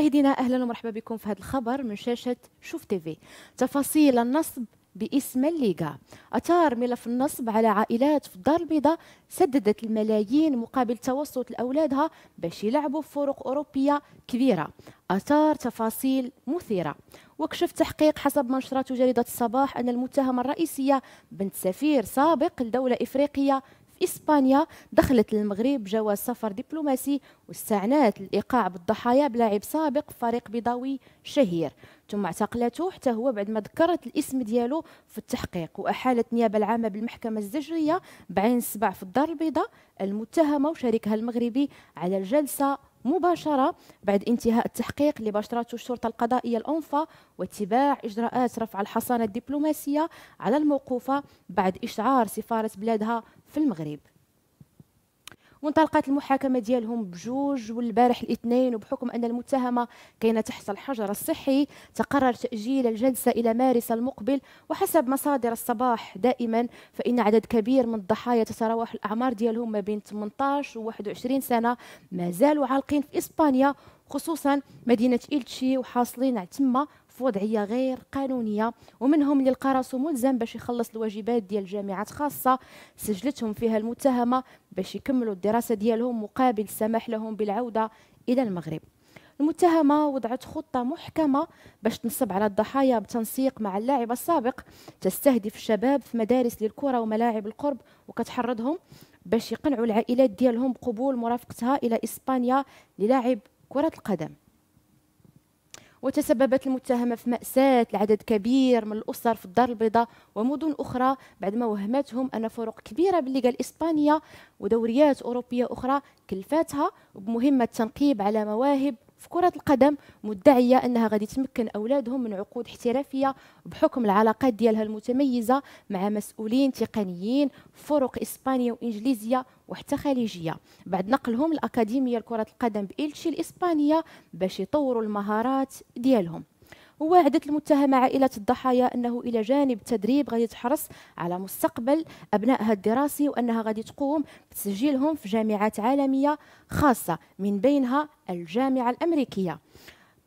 مشاهدينا اهلا ومرحبا بكم في هذا الخبر من شاشه شوف تيفي تفاصيل النصب باسم الليغا اثار ملف النصب على عائلات في الدار البيضاء سددت الملايين مقابل توسط لاولادها باش يلعبوا في فرق اوروبيه كبيره اثار تفاصيل مثيره وكشف تحقيق حسب ما نشرته جريده الصباح ان المتهمه الرئيسيه بنت سفير سابق لدوله افريقيه إسبانيا دخلت للمغرب جواز سفر دبلوماسي واستعنات الإيقاع بالضحايا بلاعب سابق فريق بيضاوي شهير ثم اعتقلته حتى هو بعد ما ذكرت الاسم ديالو في التحقيق وأحالت النيابة العامة بالمحكمة الزجرية بعين السبع في الدار البيضاء المتهمة وشريكها المغربي على الجلسة مباشره بعد انتهاء التحقيق اللي باشرته الشرطه القضائيه الانفا واتباع اجراءات رفع الحصانه الدبلوماسيه على الموقوفه بعد اشعار سفاره بلادها في المغرب وانطلقت المحاكمه ديالهم بجوج والبارح الاثنين وبحكم ان المتهمه كاينه تحت الحجر الصحي تقرر تاجيل الجلسه الى مارس المقبل وحسب مصادر الصباح دائما فان عدد كبير من الضحايا تتراوح الاعمار ديالهم ما بين 18 و 21 سنه زالوا عالقين في اسبانيا خصوصا مدينه إلتشي وحاصلين على تما في وضعيه غير قانونيه ومنهم اللي لقى راسو ملزم باش يخلص الواجبات ديال جامعات خاصه سجلتهم فيها المتهمه باش يكملوا الدراسه ديالهم مقابل السماح لهم بالعوده الى المغرب المتهمة وضعت خطة محكمة باش تنصب على الضحايا بتنسيق مع اللاعب السابق تستهدف الشباب في مدارس للكرة وملاعب القرب وكتحرضهم باش يقنعوا العائلات ديالهم بقبول مرافقتها إلى إسبانيا للاعب كرة القدم وتسببت المتهمة في مأساة لعدد كبير من الأسر في الدار البيضاء ومدن أخرى بعدما وهمتهم أن فرق كبيرة بالليغا الإسبانية ودوريات أوروبية أخرى كلفاتها بمهمة تنقيب على مواهب في كرة القدم مدعية أنها غادي تمكن أولادهم من عقود احترافية بحكم العلاقات ديالها المتميزة مع مسؤولين تقنيين فرق إسبانية وإنجليزية وحتى خليجية بعد نقلهم الأكاديمية لكرة القدم بإلتشي الإسبانية باش يطوروا المهارات ديالهم ووعدت المتهمة عائلة الضحايا أنه إلى جانب التدريب غادي تحرص على مستقبل أبنائها الدراسي وأنها غادي تقوم بتسجيلهم في جامعات عالمية خاصة من بينها الجامعة الأمريكية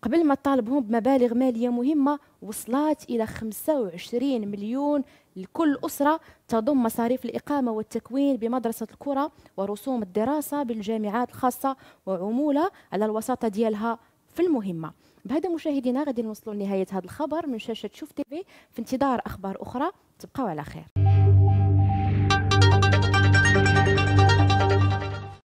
قبل ما تطالبهم بمبالغ مالية مهمة وصلت إلى 25 مليون لكل أسرة تضم مصاريف الإقامة والتكوين بمدرسة الكرة ورسوم الدراسة بالجامعات الخاصة وعمولة على الوساطة ديالها في المهمه بهذا مشاهدينا غادي نوصلوا لنهايه هذا الخبر من شاشه شوف تيفي في انتظار اخبار اخرى تبقاو على خير